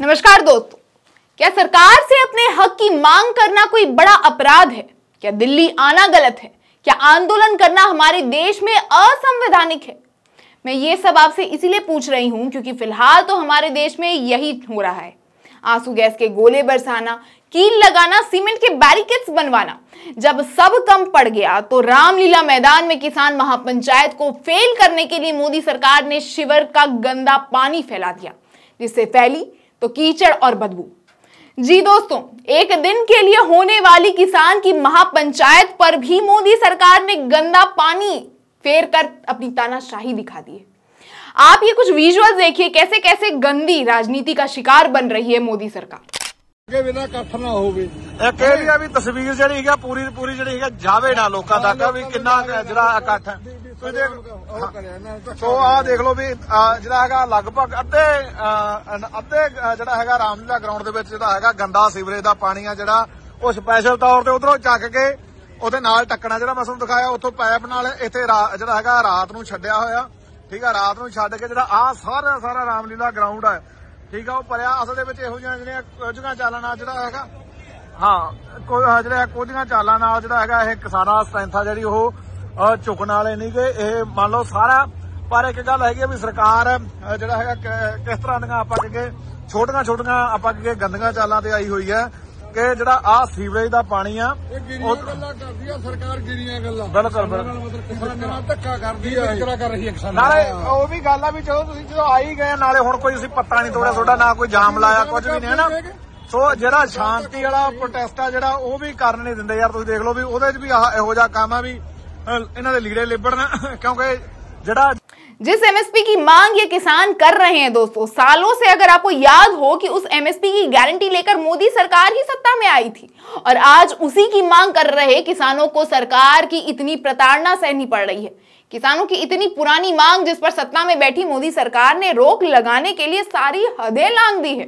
नमस्कार दोस्तों क्या सरकार से अपने हक की मांग करना कोई बड़ा अपराध है क्या दिल्ली आना गलत है क्या आंदोलन करना हमारे देश में असंवैधानिक है मैं ये सब आपसे इसीलिए पूछ रही हूं क्योंकि फिलहाल तो हमारे देश में यही हो रहा है आंसू गैस के गोले बरसाना कील लगाना सीमेंट के बैरिकेड्स बनवाना जब सब कम पड़ गया तो रामलीला मैदान में किसान महापंचायत को फेल करने के लिए मोदी सरकार ने शिवर का गंदा पानी फैला दिया जिससे फैली तो कीचड़ और बदबू जी दोस्तों एक दिन के लिए होने वाली किसान की महापंचायत पर भी मोदी सरकार ने गंदा पानी फेर कर अपनी तानाशाही दिखा दी है आप ये कुछ विजुअल देखिए कैसे कैसे गंदी राजनीति का शिकार बन रही है मोदी सरकार ਅੱਗੇ ਬਿਨਾ पूरी ਨਾ ਹੋਵੇ ਇਹ ਕਹਿ ਵੀ ਤਸਵੀਰ ਜਿਹੜੀ ਉਹ ਸੋ ਆ ਦੇਖ ਲਓ ਵੀ ਜਿਹੜਾ ਹੈਗਾ ਲਗਭਗ ਅੱਧੇ ਅੱਧੇ ਜਿਹੜਾ ਹੈਗਾ ਰਾਮਲੀਲਾ ਗਰਾਊਂਡ ਦੇ ਵਿੱਚ ਜਿਹੜਾ ਹੈਗਾ ਗੰਦਾ ਸੀਵਰੇਜ ਦਾ ਪਾਣੀ ਆ ਜਿਹੜਾ ਉਹ ਸਪੈਸ਼ਲ ਤੌਰ ਤੇ ਉਧਰੋਂ ਚੱਕ ਕੇ ਉਹਦੇ ਨਾਲ ਟੱਕਣਾ ਜਿਹੜਾ ਮੈਂ ਤੁਹਾਨੂੰ ਦਿਖਾਇਆ ਉੱਥੋਂ ਪਾਇਪ ਨਾਲ ਇੱਥੇ ਜਿਹੜਾ ਹੈਗਾ ਰਾਤ ਨੂੰ ਛੱਡਿਆ ਹੋਇਆ ਠੀਕ ਆ ਰਾਤ ਨੂੰ ਛੱਡ ਕੇ ਜਿਹੜਾ ਆ ਸਾਰਾ ਸਾਰਾ ਰਾਮਲੀਲਾ ਗਰਾਊਂਡ ਆ ਠੀਕ ਆ ਉਹ ਭਰਿਆ ਅਸਲ ਦੇ ਵਿੱਚ ਇਹੋ ਜਿਹੀਆਂ ਜਿਹੜੀਆਂ ਚਾਲਾਂ ਨਾਲ ਜਿਹੜਾ ਹੈਗਾ ਹਾਂ ਕੋਈ ਆਹ ਜਿਹੜਾ ਕੋਝੀਆਂ ਚਾਲਾਂ ਨਾਲ ਜਿਹੜਾ ਹੈਗਾ ਇਹ ਕਿਸਾਨਾਂ ਸਟ੍ਰੈਂਥ ਜਿਹੜੀ ਉਹ ਝੁਕਣ ਵਾਲੇ ਨਹੀਂ ਕਿ ਇਹ ਮੰਨ ਲਓ ਸਾਰਾ ਪਰ ਇੱਕ ਗੱਲ ਹੈਗੀ ਵੀ ਸਰਕਾਰ ਜਿਹੜਾ ਹੈਗਾ ਕਿਸ ਤਰ੍ਹਾਂ ਦੀਆਂ ਆਪਾਂ ਕਿਗੇ ਛੋਟੀਆਂ ਛੋਟੀਆਂ ਆਪਾਂ ਕਿਗੇ ਗੰਦੀਆਂ ਚਾਲਾਂ ਤੇ ਆਈ ਹੋਈ ਹੈ ਕਿ ਜਿਹੜਾ ਆ ਸੀਵਰੇਜ ਦਾ ਪਾਣੀ ਆ ਉਹ ਗੱਲਾਂ ਕਰਦੀ ਆ ਸਰਕਾਰ ਗਿਰੀਆਂ ਗੱਲਾਂ ਬਿਲਕੁਲ ਬਿਲਕੁਲ ਧੱਕਾ ਕਰਦੀ ਆ ਕਰ ਰਹੀ ਹੈ ਕਿਸਾਨਾਂ ਨਾਲੇ ਉਹ ਵੀ ਗੱਲ ਆ ਵੀ ਜਦੋਂ ਤੁਸੀਂ ਜਦੋਂ ਆ ਹੀ ਗਏ ਨਾਲੇ ਹੁਣ ਕੋਈ ਅਸੀਂ ਪੱਤਾ ਨਹੀਂ ਤੋੜਿਆ ਤੁਹਾਡਾ ਨਾ ਕੋਈ ਜਾਮ ਲਾਇਆ ਕੁਝ ਵੀ ਨਹੀਂ ਹੈ ਨਾ ਸੋ ਜਿਹੜਾ ਸ਼ਾਂਤੀ ਵਾਲਾ ਪ੍ਰੋਟੈਸਟ ਆ ਜਿਹੜਾ ਉਹ ਵੀ ਕਰਨ ਨਹੀਂ ਦਿੰਦੇ ਯਾਰ ਤੁਸੀਂ ਦੇਖ ਲਓ ਵੀ ਉਹਦੇ 'ਚ ਵੀ ਇਹੋ ਜਿਹਾ ਕੰਮ ਆ ਵੀ ਇਹਨਾਂ ਦੇ लिबड़ना क्योंकि जरा जिस एमएसपी की मांग ये किसान कर रहे हैं दोस्तों सालों से अगर आपको याद हो कि उस एमएसपी की गारंटी लेकर मोदी सरकार ही सत्ता में आई थी और आज उसी की मांग कर रहे किसानों को सरकार की इतनी प्रताड़ना सहनी पड़ रही है किसानों की इतनी पुरानी मांग जिस पर सत्ता में बैठी मोदी सरकार ने रोक लगाने के लिए सारी हदें लांग दी है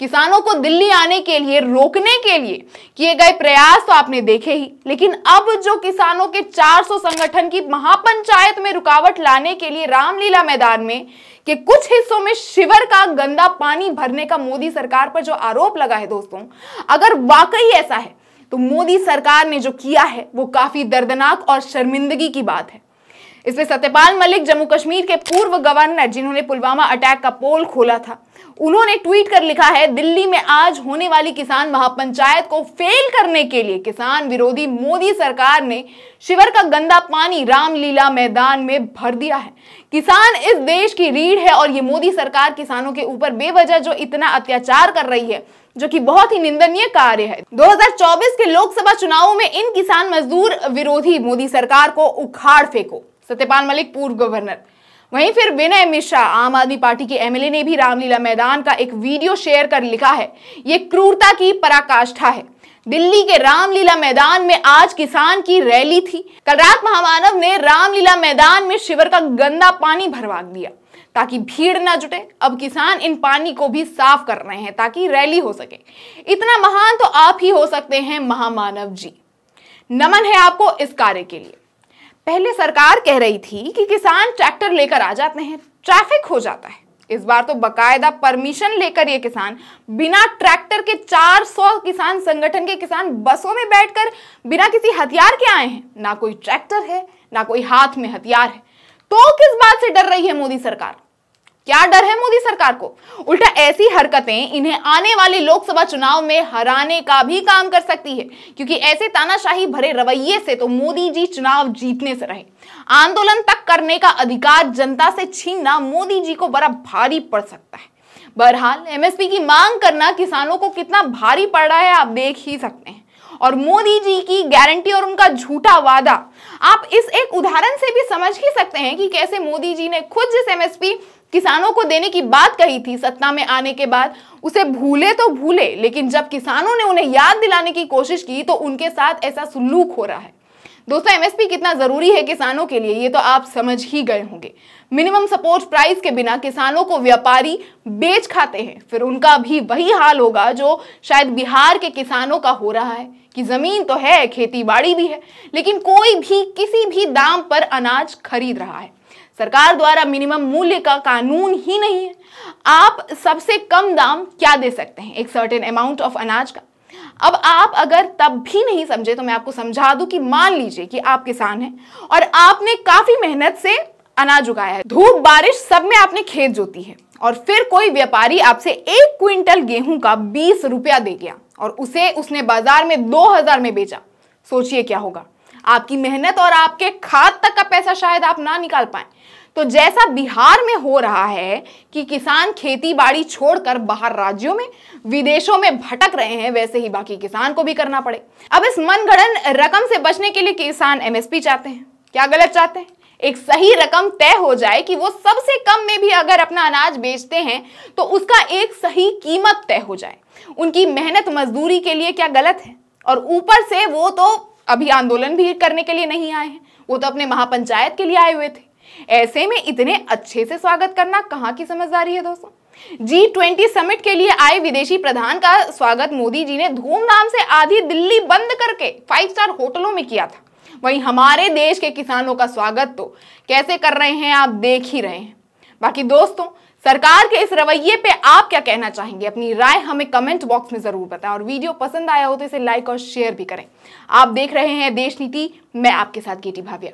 किसानों को दिल्ली आने के लिए रोकने के लिए किए गए प्रयास तो आपने देखे ही लेकिन अब जो किसानों के 400 संगठन की महापंचायत में रुकावट लाने के लिए रामलीला मैदान में के कुछ हिस्सों में शिवर का गंदा पानी भरने का मोदी सरकार पर जो आरोप लगा है दोस्तों अगर वाकई ऐसा है तो मोदी सरकार ने जो किया है वो काफी दर्दनाक और शर्मिंदगी की बात है इसमें सत्यपाल मलिक जम्मू कश्मीर के पूर्व गवर्नर जिन्होंने पुलवामा अटैक का पोल खोला था उन्होंने ट्वीट कर लिखा है दिल्ली में आज होने वाली किसान महापंचायत को फेल करने के लिए किसान विरोधी मोदी सरकार ने शिवर का गंदा पानी रामलीला मैदान में भर दिया है किसान इस देश की रीढ़ है और ये मोदी सरकार किसानों के ऊपर बेवजह जो इतना अत्याचार कर रही है जो कि बहुत ही निंदनीय कार्य है 2024 के लोकसभा चुनावों में इन किसान मजदूर विरोधी मोदी सरकार को उखाड़ फेंको सत्यपाल मलिक पूर्व गवर्नर वहीं फिर विनय मिश्रा आम आदमी पार्टी के एमएलए ने भी रामलीला मैदान का एक वीडियो शेयर कर लिखा है ये क्रूरता की पराकाष्ठा है दिल्ली के रामलीला मैदान में आज किसान की रैली थी कल रात महामानव ने रामलीला मैदान में शिविर का गंदा पानी भरवा दिया ताकि भीड़ ना जुटे अब किसान इन पानी को भी साफ कर रहे हैं ताकि रैली हो सके इतना महान तो आप ही हो सकते हैं महामानव जी नमन है आपको इस कार्य के लिए पहले सरकार कह रही थी कि किसान ट्रैक्टर लेकर आ जाते हैं ट्रैफिक हो जाता है इस बार तो बकायदा परमिशन लेकर ये किसान बिना ट्रैक्टर के 400 किसान संगठन के किसान बसों में बैठकर बिना किसी हथियार के आए हैं ना कोई ट्रैक्टर है ना कोई हाथ में हथियार है तो किस बात से डर रही है मोदी सरकार क्या डर है मोदी सरकार को उल्टा ऐसी हरकतें इन्हें आने वाले लोकसभा चुनाव में हराने का भी काम कर सकती है क्योंकि ऐसे तानाशाही भरे रवैये से तो मोदी जी चुनाव जीतने से रहे आंदोलन तक करने का अधिकार जनता से छीनना मोदी जी को बड़ा भारी पड़ सकता है बहरहाल एमएसपी की मांग करना किसानों को कितना भारी पड़ रहा है आप देख ही सकते हैं और मोदी जी की गारंटी और उनका झूठा वादा आप इस एक उदाहरण से भी समझ ही सकते हैं कि कैसे मोदी जी ने खुद जिस एमएसपी किसानों को देने की बात कही थी सत्ता में आने के बाद उसे भूले तो भूले लेकिन जब किसानों ने उन्हें याद दिलाने की कोशिश की तो उनके साथ ऐसा सुलूक हो रहा है दोस्तों एमएसपी कितना ज़रूरी है किसानों के लिए ये तो आप समझ ही गए होंगे मिनिमम सपोर्ट प्राइस के बिना किसानों को व्यापारी बेच खाते हैं फिर उनका भी वही हाल होगा जो शायद बिहार के किसानों का हो रहा है कि ज़मीन तो है खेती बाड़ी भी है लेकिन कोई भी किसी भी दाम पर अनाज खरीद रहा है सरकार द्वारा मिनिमम मूल्य का कानून ही नहीं है आप सबसे कम दाम क्या दे सकते हैं एक सर्टेन अमाउंट ऑफ अनाज का अब आप अगर तब भी नहीं समझे तो मैं आपको समझा दूं कि मान लीजिए कि आप किसान हैं और आपने काफी मेहनत से अनाज उगाया है धूप बारिश सब में आपने खेत जोती है और फिर कोई व्यापारी आपसे एक क्विंटल गेहूं का बीस रुपया दे गया और उसे उसने बाजार में दो हजार में बेचा सोचिए क्या होगा आपकी मेहनत और आपके खाद तक का पैसा शायद आप ना निकाल पाए तो जैसा बिहार में हो रहा है कि किसान खेती बाड़ी छोड़कर बाहर राज्यों में विदेशों में भटक रहे हैं वैसे ही बाकी किसान को भी करना पड़े अब इस मनगणन रकम से बचने के लिए किसान एमएसपी चाहते हैं क्या गलत चाहते हैं एक सही रकम तय हो जाए कि वो सबसे कम में भी अगर अपना अनाज बेचते हैं तो उसका एक सही कीमत तय हो जाए उनकी मेहनत मजदूरी के लिए क्या गलत है और ऊपर से वो तो अभी आंदोलन भी करने के लिए नहीं आए हैं वो तो अपने महापंचायत के लिए आए हुए थे ऐसे में इतने अच्छे से स्वागत करना कहाँ की समझदारी है दोस्तों जी ट्वेंटी समिट के लिए आए विदेशी प्रधान का स्वागत मोदी जी ने धूमधाम से आधी दिल्ली बंद करके फाइव स्टार होटलों में किया था वहीं हमारे देश के किसानों का स्वागत तो कैसे कर रहे हैं आप देख ही रहे हैं बाकी दोस्तों सरकार के इस रवैये पे आप क्या कहना चाहेंगे अपनी राय हमें कमेंट बॉक्स में जरूर बताएं और वीडियो पसंद आया हो तो इसे लाइक और शेयर भी करें आप देख रहे हैं देश नीति मैं आपके साथ गेटी भाविया